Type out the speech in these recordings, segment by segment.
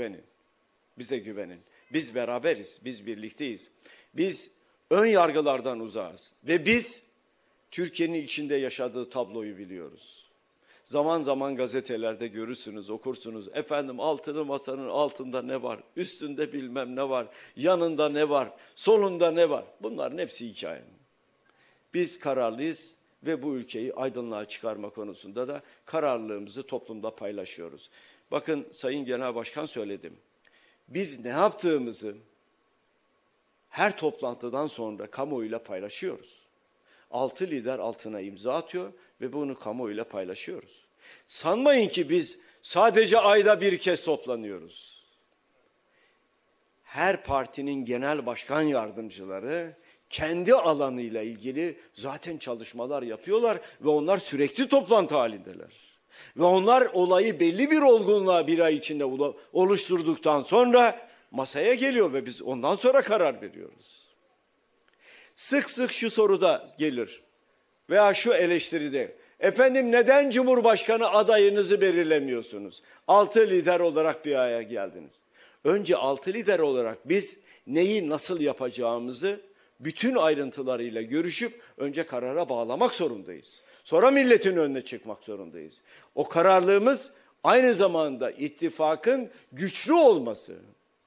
güvenin. Bize güvenin. Biz beraberiz, biz birlikteyiz. Biz ön yargılardan uzağız ve biz Türkiye'nin içinde yaşadığı tabloyu biliyoruz. Zaman zaman gazetelerde görürsünüz, okursunuz. Efendim altılı masanın altında ne var? Üstünde bilmem ne var? Yanında ne var? Solunda ne var? Bunların hepsi hikaye. Biz kararlıyız ve bu ülkeyi aydınlığa çıkarma konusunda da kararlılığımızı toplumda paylaşıyoruz. Bakın Sayın Genel Başkan söyledim. Biz ne yaptığımızı her toplantıdan sonra kamuoyuyla paylaşıyoruz. Altı lider altına imza atıyor ve bunu kamuoyuyla paylaşıyoruz. Sanmayın ki biz sadece ayda bir kez toplanıyoruz. Her partinin genel başkan yardımcıları kendi alanıyla ilgili zaten çalışmalar yapıyorlar ve onlar sürekli toplantı halindeler. Ve onlar olayı belli bir olgunluğa bir ay içinde oluşturduktan sonra masaya geliyor ve biz ondan sonra karar veriyoruz. Sık sık şu soruda gelir veya şu eleştiride. Efendim neden Cumhurbaşkanı adayınızı belirlemiyorsunuz? Altı lider olarak bir araya geldiniz. Önce altı lider olarak biz neyi nasıl yapacağımızı bütün ayrıntılarıyla görüşüp önce karara bağlamak zorundayız. Sonra milletin önüne çıkmak zorundayız. O kararlığımız aynı zamanda ittifakın güçlü olması,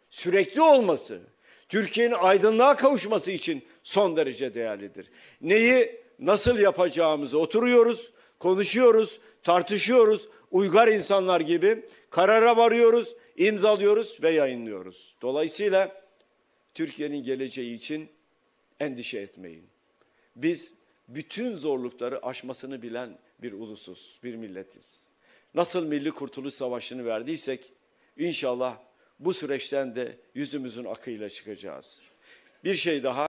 sürekli olması, Türkiye'nin aydınlığa kavuşması için son derece değerlidir. Neyi nasıl yapacağımızı oturuyoruz, konuşuyoruz, tartışıyoruz. Uygar insanlar gibi karara varıyoruz, imzalıyoruz ve yayınlıyoruz. Dolayısıyla Türkiye'nin geleceği için endişe etmeyin. Biz bütün zorlukları aşmasını bilen bir ulusuz, bir milletiz. Nasıl Milli Kurtuluş Savaşı'nı verdiysek inşallah bu süreçten de yüzümüzün akıyla çıkacağız. Bir şey daha